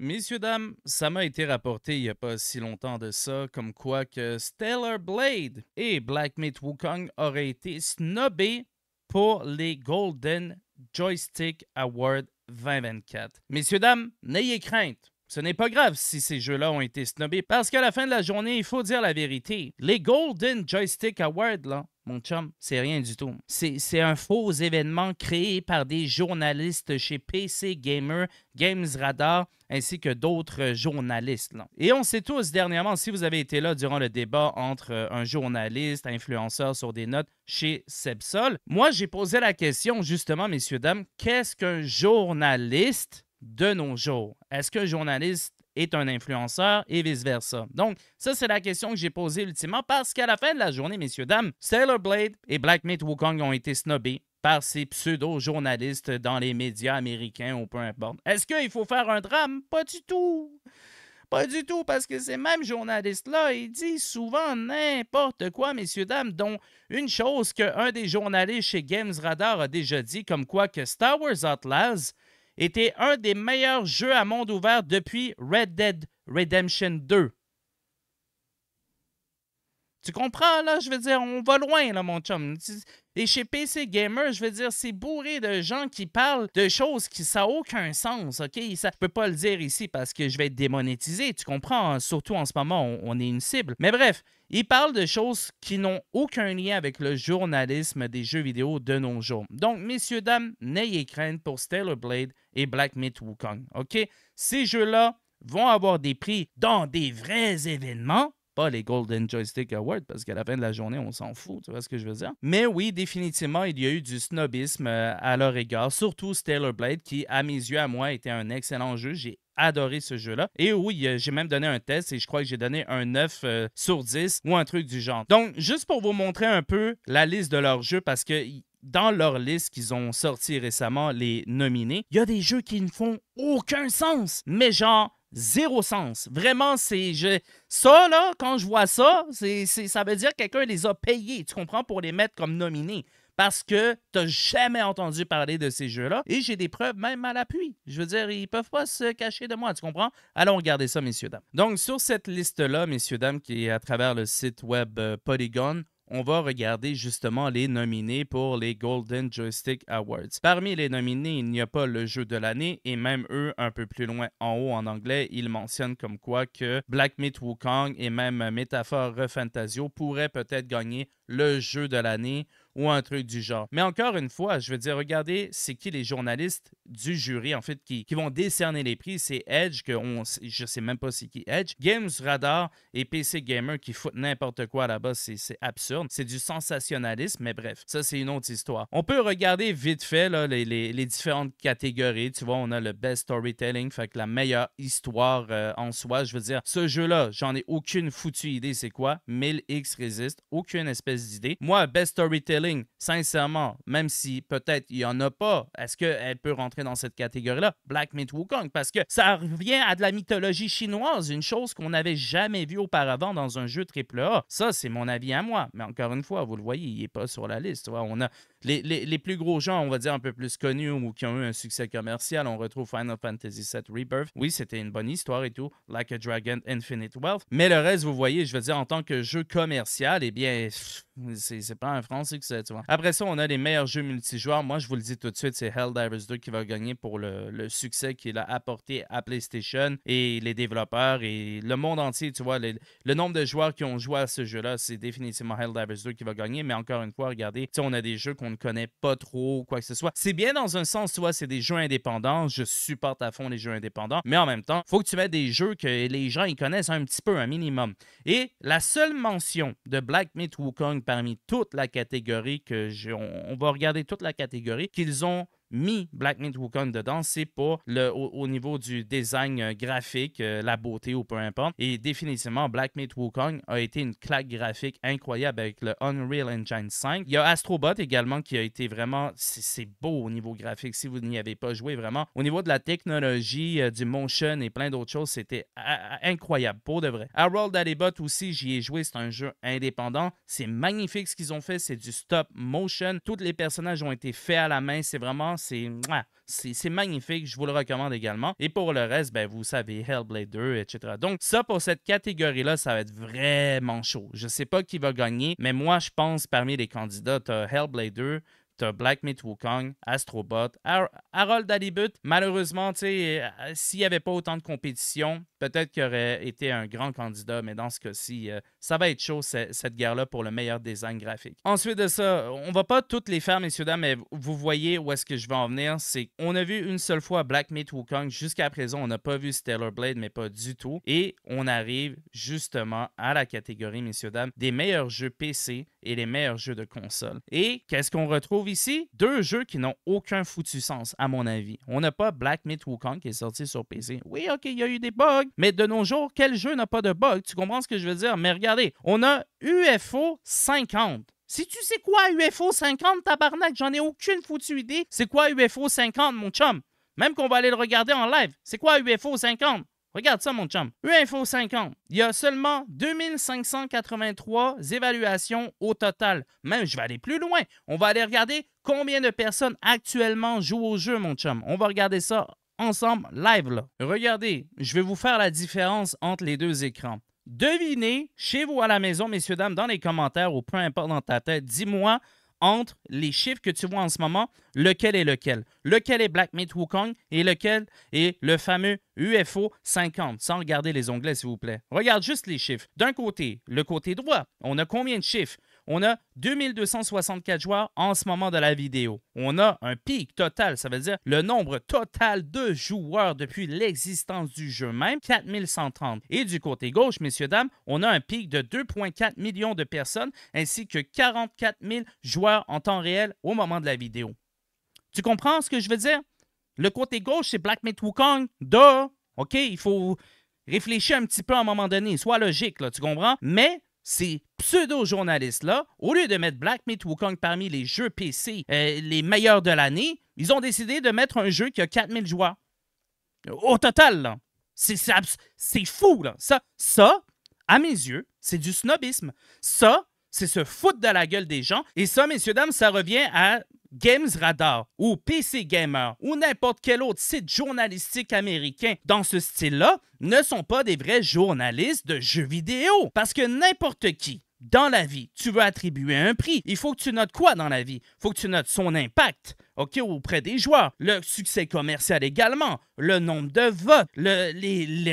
Messieurs, dames, ça m'a été rapporté il n'y a pas si longtemps de ça, comme quoi que Stellar Blade et Black Myth Wukong auraient été snobés pour les Golden Joystick Award 2024. Messieurs, dames, n'ayez crainte. Ce n'est pas grave si ces jeux-là ont été snobés, parce qu'à la fin de la journée, il faut dire la vérité. Les Golden Joystick Awards, là, mon chum, c'est rien du tout. C'est un faux événement créé par des journalistes chez PC Gamer, Games Radar, ainsi que d'autres journalistes. Et on sait tous dernièrement, si vous avez été là durant le débat entre euh, un journaliste, influenceur sur des notes chez Sebsol, moi j'ai posé la question justement, messieurs, dames, qu'est-ce qu'un journaliste de nos jours? Est-ce qu'un journaliste est un influenceur et vice-versa. Donc, ça, c'est la question que j'ai posée ultimement parce qu'à la fin de la journée, messieurs, dames, Sailor Blade et Black Mate Wukong ont été snobés par ces pseudo-journalistes dans les médias américains ou peu importe. Est-ce qu'il faut faire un drame? Pas du tout! Pas du tout, parce que ces mêmes journalistes-là, ils disent souvent n'importe quoi, messieurs, dames, dont une chose qu'un des journalistes chez Games Radar a déjà dit, comme quoi que Star Wars Outlaws était un des meilleurs jeux à monde ouvert depuis Red Dead Redemption 2. Tu comprends, là? Je veux dire, on va loin, là, mon chum. Et chez PC Gamer, je veux dire, c'est bourré de gens qui parlent de choses qui ça aucun sens, OK? Ça, peut peux pas le dire ici parce que je vais être démonétisé, tu comprends? Surtout en ce moment, on est une cible. Mais bref, il parle de choses qui n'ont aucun lien avec le journalisme des jeux vidéo de nos jours. Donc, messieurs, dames, n'ayez crainte pour Stellar Blade et Black Myth Wukong. OK? Ces jeux-là vont avoir des prix dans des vrais événements pas les Golden Joystick Awards, parce qu'à la fin de la journée, on s'en fout, tu vois ce que je veux dire. Mais oui, définitivement, il y a eu du snobisme euh, à leur égard, surtout Stellar Blade, qui, à mes yeux, à moi, était un excellent jeu. J'ai adoré ce jeu-là. Et oui, euh, j'ai même donné un test et je crois que j'ai donné un 9 euh, sur 10 ou un truc du genre. Donc, juste pour vous montrer un peu la liste de leurs jeux, parce que dans leur liste qu'ils ont sorti récemment, les nominés, il y a des jeux qui ne font aucun sens. Mais genre, Zéro sens. Vraiment, c'est. Je... Ça, là, quand je vois ça, c'est, ça veut dire que quelqu'un les a payés, tu comprends, pour les mettre comme nominés. Parce que t'as jamais entendu parler de ces jeux-là. Et j'ai des preuves même à l'appui. Je veux dire, ils peuvent pas se cacher de moi, tu comprends? Allons regarder ça, messieurs, dames. Donc, sur cette liste-là, messieurs, dames, qui est à travers le site web euh, Polygon, on va regarder justement les nominés pour les Golden Joystick Awards. Parmi les nominés, il n'y a pas le jeu de l'année et même eux, un peu plus loin en haut en anglais, ils mentionnent comme quoi que Black Myth Wukong et même Métaphore Refantasio pourraient peut-être gagner le jeu de l'année ou un truc du genre. Mais encore une fois, je veux dire, regardez, c'est qui les journalistes du jury, en fait, qui, vont décerner les prix. C'est Edge, que on, je sais même pas c'est qui Edge, Games Radar et PC Gamer qui foutent n'importe quoi là-bas. C'est absurde. C'est du sensationnalisme, mais bref, ça, c'est une autre histoire. On peut regarder vite fait les, différentes catégories. Tu vois, on a le best storytelling, fait que la meilleure histoire euh, en soi. Je veux dire, ce jeu-là, j'en ai aucune foutue idée c'est quoi. 1000X résiste, aucune espèce d'idée. Moi, best storytelling, sincèrement, même si peut-être il n'y en a pas, est-ce qu'elle peut rentrer dans cette catégorie-là? Black Myth Wukong, parce que ça revient à de la mythologie chinoise, une chose qu'on n'avait jamais vue auparavant dans un jeu AAA. Ça, c'est mon avis à moi. Mais encore une fois, vous le voyez, il n'est pas sur la liste. on a les, plus gros gens, on va dire, un peu plus connus ou qui ont eu un succès commercial. On retrouve Final Fantasy VII Rebirth. Oui, c'était une bonne histoire et tout. Like a Dragon, Infinite Wealth. Mais le reste, vous voyez, je veux dire, en tant que jeu commercial, eh bien, c'est pas un franc succès. Après ça, on a les meilleurs jeux multijoueurs. Moi, je vous le dis tout de suite, c'est Helldivers 2 qui va gagner pour le, succès qu'il a apporté à PlayStation et les développeurs et le monde entier, tu vois. le nombre de joueurs qui ont joué à ce jeu-là, c'est définitivement Helldivers 2 qui va gagner. Mais encore une fois, regardez, on a des jeux qu'on ne connaît pas trop, ou quoi que ce soit. C'est bien dans un sens, tu vois, c'est des jeux indépendants. Je supporte à fond les jeux indépendants. Mais en même temps, faut que tu mettes des jeux que les gens ils connaissent un petit peu, un minimum. Et la seule mention de Black Myth Wukong parmi toute la catégorie que on va regarder toute la catégorie qu'ils ont mis Black Mate Wukong dedans, c'est pas le, au, niveau du design euh, graphique, euh, la beauté ou peu importe. Et définitivement, Black Mate Wukong a été une claque graphique incroyable avec le Unreal Engine 5. Il y a Astrobot également qui a été vraiment, c'est beau au niveau graphique si vous n'y avez pas joué vraiment. Au niveau de la technologie, euh, du motion et plein d'autres choses, c'était incroyable pour de vrai. Harold Alibot aussi, j'y ai joué, c'est un jeu indépendant. C'est magnifique ce qu'ils ont fait, c'est du stop motion. Tous les personnages ont été faits à la main, c'est vraiment c'est c'est magnifique, je vous le recommande également. Et pour le reste, ben, vous savez, Hellblade 2, etc. Donc, ça, pour cette catégorie-là, ça va être vraiment chaud. Je sais pas qui va gagner, mais moi, je pense parmi les candidats, Hellblade 2, Black Myth Wukong, Astrobot, Harold Dalibut. Malheureusement, euh, s'il n'y avait pas autant de compétition, peut-être qu'il aurait été un grand candidat, mais dans ce cas-ci, euh, ça va être chaud cette guerre-là pour le meilleur design graphique. Ensuite de ça, on va pas toutes les faire, messieurs, dames, mais vous voyez où est-ce que je vais en venir. C'est qu'on a vu une seule fois Black Myth Wukong. Jusqu'à présent, on n'a pas vu Stellar Blade, mais pas du tout. Et on arrive justement à la catégorie, messieurs, dames, des meilleurs jeux PC et les meilleurs jeux de console. Et qu'est-ce qu'on retrouve ici deux jeux qui n'ont aucun foutu sens, à mon avis. On n'a pas Black Myth Wukong qui est sorti sur PC. Oui, OK, il y a eu des bugs, mais de nos jours, quel jeu n'a pas de bugs? Tu comprends ce que je veux dire? Mais regardez, on a UFO 50. Si tu sais quoi UFO 50, tabarnak, j'en ai aucune foutue idée. C'est quoi UFO 50, mon chum? Même qu'on va aller le regarder en live. C'est quoi UFO 50? Regarde ça, mon chum. UInfo 50. Il y a seulement 2583 évaluations au total. Même, je vais aller plus loin. On va aller regarder combien de personnes actuellement jouent au jeu, mon chum. On va regarder ça ensemble, live, là. Regardez, je vais vous faire la différence entre les deux écrans. Devinez, chez vous à la maison, messieurs, dames, dans les commentaires au peu importe dans ta tête, dis-moi entre les chiffres que tu vois en ce moment, lequel est lequel? Lequel est Black Wukong et lequel est le fameux UFO 50, sans regarder les onglets, s'il vous plaît. Regarde juste les chiffres. D'un côté, le côté droit, on a combien de chiffres? on a 2264 joueurs en ce moment de la vidéo. On a un pic total, ça veut dire le nombre total de joueurs depuis l'existence du jeu même, 4130. Et du côté gauche, messieurs, dames, on a un pic de 2,4 millions de personnes ainsi que 44 000 joueurs en temps réel au moment de la vidéo. Tu comprends ce que je veux dire? Le côté gauche, c'est Black Mate Wukong, duh. OK, il faut réfléchir un petit peu à un moment donné, sois logique, tu comprends? Mais ces pseudo-journalistes-là, au lieu de mettre Black Myth Wukong parmi les jeux PC euh, les meilleurs de l'année, ils ont décidé de mettre un jeu qui a 4000 joueurs. Au total, C'est fou, là. Ça, ça, à mes yeux, c'est du snobisme. Ça, c'est se foutre de la gueule des gens. Et ça, messieurs, dames, ça revient à Games Radar ou PC Gamer ou n'importe quel autre site journalistique américain dans ce style-là ne sont pas des vrais journalistes de jeux vidéo. Parce que n'importe qui, dans la vie, tu veux attribuer un prix. Il faut que tu notes quoi dans la vie? Il faut que tu notes son impact. OK, auprès des joueurs, le succès commercial également, le nombre de votes, le,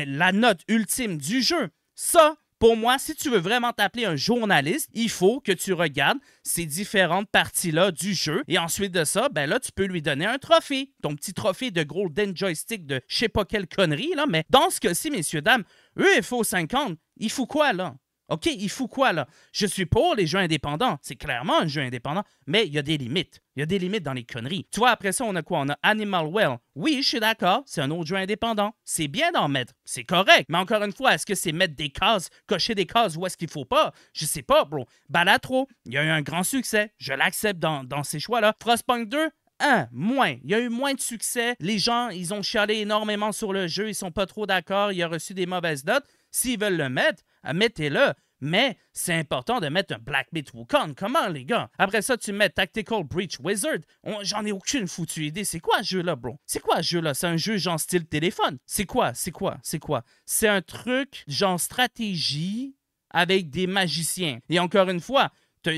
la note ultime du jeu. Ça, pour moi, si tu veux vraiment t'appeler un journaliste, il faut que tu regardes ces différentes parties-là du jeu. Et ensuite de ça, ben là, tu peux lui donner un trophée. Ton petit trophée de Golden Joystick de je sais pas quelle connerie, là. Mais dans ce cas-ci, messieurs, dames, eux, il faut 50. Il faut quoi, là? OK, il faut quoi, là? Je suis pour les jeux indépendants. C'est clairement un jeu indépendant, mais il y a des limites. Il y a des limites dans les conneries. Tu vois, après ça, on a quoi? On a Animal Well. Oui, je suis d'accord, c'est un autre jeu indépendant. C'est bien d'en mettre, c'est correct. Mais encore une fois, est-ce que c'est mettre des cases, cocher des cases ou est-ce qu'il faut pas? Je sais pas, bro. Balatro, il y a eu un grand succès. Je l'accepte dans, dans ces choix-là. Frostpunk 2, un, moins. Il y a eu moins de succès. Les gens, ils ont chialé énormément sur le jeu. Ils sont pas trop d'accord. Il a reçu des mauvaises notes. S'ils veulent le mettre, ah, mettez-le, mais c'est important de mettre un Black Wukong. Comment, les gars? Après ça, tu mets Tactical Breach Wizard. J'en ai aucune foutue idée. C'est quoi ce jeu-là, bro? C'est quoi ce jeu-là? C'est un jeu genre style téléphone. C'est quoi? C'est quoi? C'est quoi? C'est un truc genre stratégie avec des magiciens. Et encore une fois,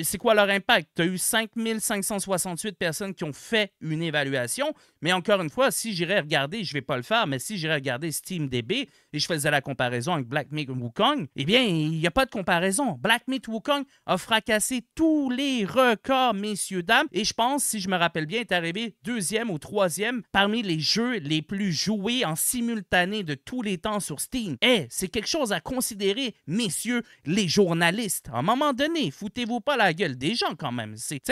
c'est quoi leur impact? Tu as eu 5568 personnes qui ont fait une évaluation, mais encore une fois, si j'irais regarder, je ne vais pas le faire, mais si j'irais regarder DB et je faisais la comparaison avec Black Meat Wukong, eh bien, il n'y a pas de comparaison. Black Meat Wukong a fracassé tous les records, messieurs, dames, et je pense, si je me rappelle bien, est arrivé deuxième ou troisième parmi les jeux les plus joués en simultané de tous les temps sur Steam. Eh, c'est quelque chose à considérer, messieurs les journalistes. À un moment donné, foutez-vous pas la gueule des gens quand même. C'est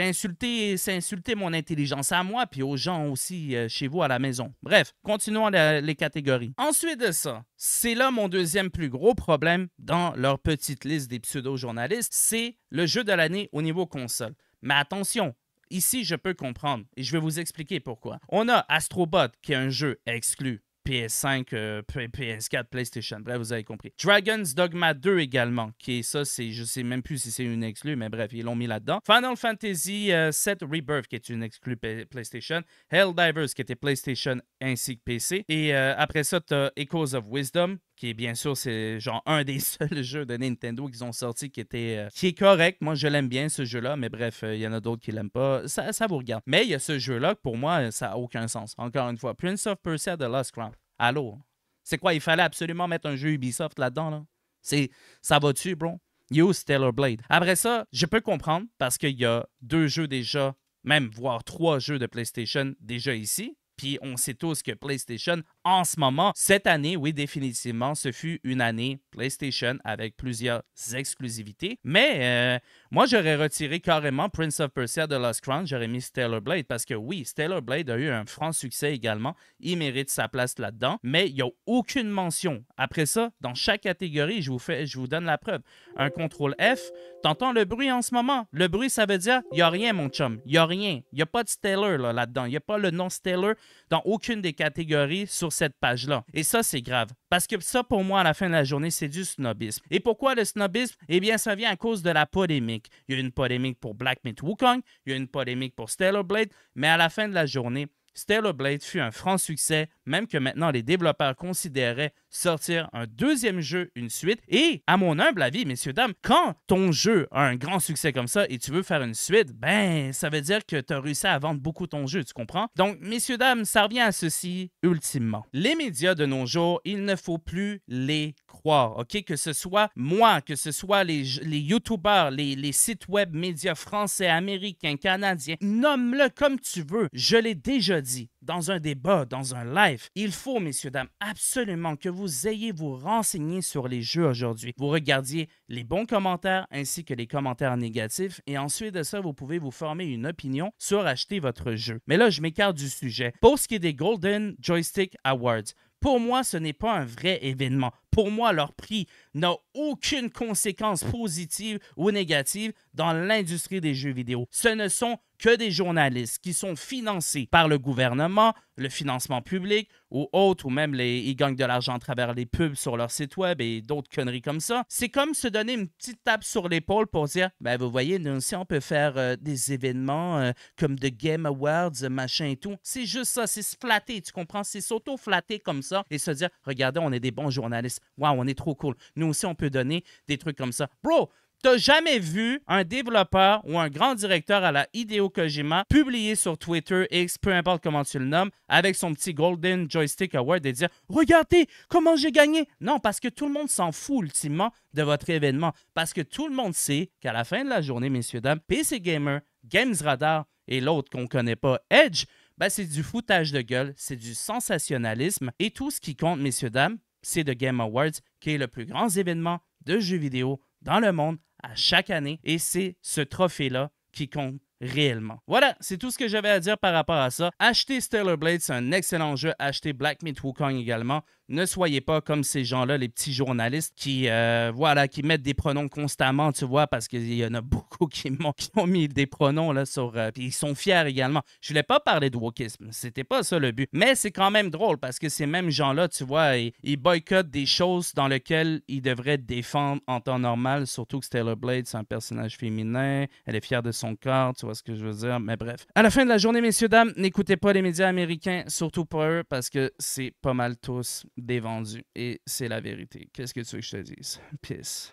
insulter, insulter mon intelligence à moi, puis aux gens aussi euh, chez vous à la maison. Bref, continuons les catégories. Ensuite de ça, c'est là mon deuxième plus gros problème dans leur petite liste des pseudo-journalistes, c'est le jeu de l'année au niveau console. Mais attention, Ici, je peux comprendre et je vais vous expliquer pourquoi. On a Astrobot qui est un jeu exclu PS5, euh, PS4, PlayStation. Bref, vous avez compris. Dragon's Dogma 2 également, qui est ça, c'est, je sais même plus si c'est une exclue, mais bref, ils l'ont mis là-dedans. Final Fantasy VII euh, 7 Rebirth, qui est une exclue PlayStation. Helldivers, qui était PlayStation ainsi que PC. Et euh, après ça, tu as Echoes of Wisdom, qui est bien sûr, c'est genre un des seuls jeux de Nintendo qu'ils ont sorti qui était euh, qui est correct. Moi, je l'aime bien ce jeu-là, mais bref, euh, il y en a d'autres qui l'aiment pas. Ça, vous regarde. Mais il y a ce jeu-là, pour moi, ça n'a aucun sens. Encore une fois, Prince of Persia The Lost Crown. Allô? C'est quoi? Il fallait absolument mettre un jeu Ubisoft là-dedans, là? C'est, ça va tu bro? You Stellar Blade. Après ça, je peux comprendre parce qu'il y a deux jeux déjà, même voire trois jeux de PlayStation déjà ici. Puis on sait tous que PlayStation, en ce moment, cette année, oui, définitivement, ce fut une année PlayStation avec plusieurs exclusivités. Mais euh, moi, j'aurais retiré carrément Prince of Persia de Lost Crown, j'aurais mis Stellar Blade parce que oui, Stellar Blade a eu un franc succès également. Il mérite sa place là-dedans, mais il n'y a aucune mention. Après ça, dans chaque catégorie, je vous, fais, je vous donne la preuve. Un contrôle F, t'entends le bruit en ce moment. Le bruit, ça veut dire, il n'y a rien, mon chum. Il n'y a rien. Il n'y a pas de Stellar là-dedans. il n'y a pas le nom Stellar dans aucune des catégories sur cette page-là. Et ça, c'est grave. Parce que ça, pour moi, à la fin de la journée, c'est du snobisme. Et pourquoi le snobisme? Eh bien, ça vient à cause de la polémique. Il y a une polémique pour Black Myth Wukong, il y a une polémique pour Stellar Blade, mais à la fin de la journée, Stellar Blade fut un franc succès, même que maintenant les développeurs considéraient sortir un deuxième jeu, une suite. Et à mon humble avis, messieurs, dames, quand ton jeu a un grand succès comme ça et tu veux faire une suite, ben, ça veut dire que tu as réussi à vendre beaucoup ton jeu, tu comprends? Donc, messieurs, dames, ça revient à ceci ultimement. Les médias de nos jours, il ne faut plus les croire, OK? Que ce soit moi, que ce soit les, les YouTubers, les, les sites web médias français, américains, canadiens, nomme-le comme tu veux. Je l'ai déjà dit, dans un débat, dans un live, il faut, messieurs, dames, absolument que vous ayez vous renseigner sur les jeux aujourd'hui. Vous regardiez les bons commentaires ainsi que les commentaires négatifs et ensuite de ça, vous pouvez vous former une opinion sur acheter votre jeu. Mais là, je m'écarte du sujet. Pour ce qui est des Golden Joystick Awards, pour moi, ce n'est pas un vrai événement. Pour moi, leur prix n'a aucune conséquence positive ou négative dans l'industrie des jeux vidéo. Ce ne sont que des journalistes qui sont financés par le gouvernement, le financement public ou autre, ou même les, ils gagnent de l'argent à travers les pubs sur leur site web et d'autres conneries comme ça. C'est comme se donner une petite tape sur l'épaule pour dire, ben vous voyez, nous aussi on peut faire euh, des événements euh, comme de Game Awards, machin et tout. C'est juste ça, c'est se flatter, tu comprends? C'est s'auto-flatter comme ça et se dire, regardez, on est des bons journalistes. Waouh, on est trop cool. Nous aussi on peut donner des trucs comme ça. Bro, T'as jamais vu un développeur ou un grand directeur à la Hideo Kojima publier sur Twitter, X, peu importe comment tu le nommes, avec son petit Golden Joystick Award et dire Regardez comment j'ai gagné Non, parce que tout le monde s'en fout ultimement de votre événement. Parce que tout le monde sait qu'à la fin de la journée, messieurs, dames, PC Gamer, Games Radar et l'autre qu'on connaît pas, Edge, ben, c'est du foutage de gueule, c'est du sensationnalisme. Et tout ce qui compte, messieurs, dames, c'est The Game Awards, qui est le plus grand événement de jeux vidéo dans le monde à chaque année et c'est ce trophée-là qui compte réellement. Voilà, c'est tout ce que j'avais à dire par rapport à ça. Achetez Stellar Blade, c'est un excellent jeu. Achetez Black Myth Wukong également. Ne soyez pas comme ces gens-là, les petits journalistes qui, euh, voilà, qui mettent des pronoms constamment, tu vois, parce qu'il y en a beaucoup qui, ont, mis des pronoms là sur. Euh, puis ils sont fiers également. Je voulais pas parler de wokisme, c'était pas ça le but. Mais c'est quand même drôle parce que ces mêmes gens-là, tu vois, ils, boycottent des choses dans lesquelles ils devraient défendre en temps normal, surtout que Taylor Blade, c'est un personnage féminin, elle est fière de son corps, tu vois ce que je veux dire. Mais bref. À la fin de la journée, messieurs, dames, n'écoutez pas les médias américains, surtout pas eux, parce que c'est pas mal tous des vendus. Et c'est la vérité. Qu'est-ce que tu veux que je te dise? Peace.